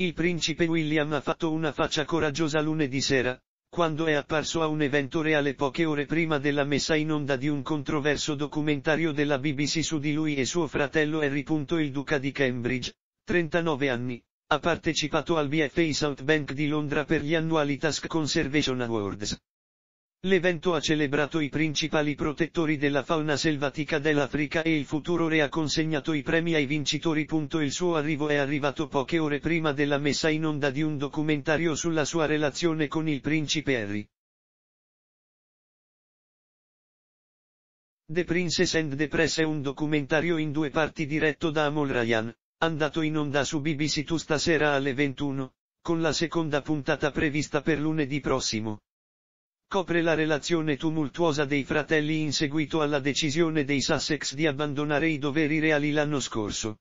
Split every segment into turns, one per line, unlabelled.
Il principe William ha fatto una faccia coraggiosa lunedì sera, quando è apparso a un evento reale poche ore prima della messa in onda di un controverso documentario della BBC su di lui e suo fratello Harry. Il duca di Cambridge, 39 anni, ha partecipato al BFA South Bank di Londra per gli annuali Task Conservation Awards, L'evento ha celebrato i principali protettori della fauna selvatica dell'Africa e il futuro re ha consegnato i premi ai vincitori. Il suo arrivo è arrivato poche ore prima della messa in onda di un documentario sulla sua relazione con il principe Harry. The Princess and the Press è un documentario in due parti diretto da Amol Ryan, andato in onda su BBC2 stasera alle 21, con la seconda puntata prevista per lunedì prossimo copre la relazione tumultuosa dei fratelli in seguito alla decisione dei Sussex di abbandonare i doveri reali l'anno scorso.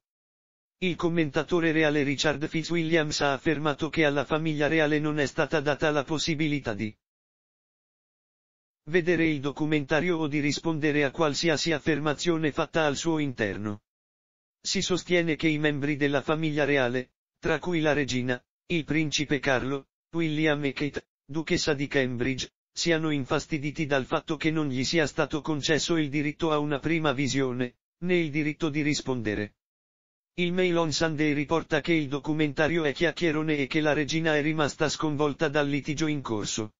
Il commentatore reale Richard Fitzwilliams ha affermato che alla famiglia reale non è stata data la possibilità di vedere il documentario o di rispondere a qualsiasi affermazione fatta al suo interno. Si sostiene che i membri della famiglia reale, tra cui la regina, il principe Carlo, William e Kate, duchessa di Cambridge, siano infastiditi dal fatto che non gli sia stato concesso il diritto a una prima visione, né il diritto di rispondere. Il Mail on Sunday riporta che il documentario è chiacchierone e che la regina è rimasta sconvolta dal litigio in corso.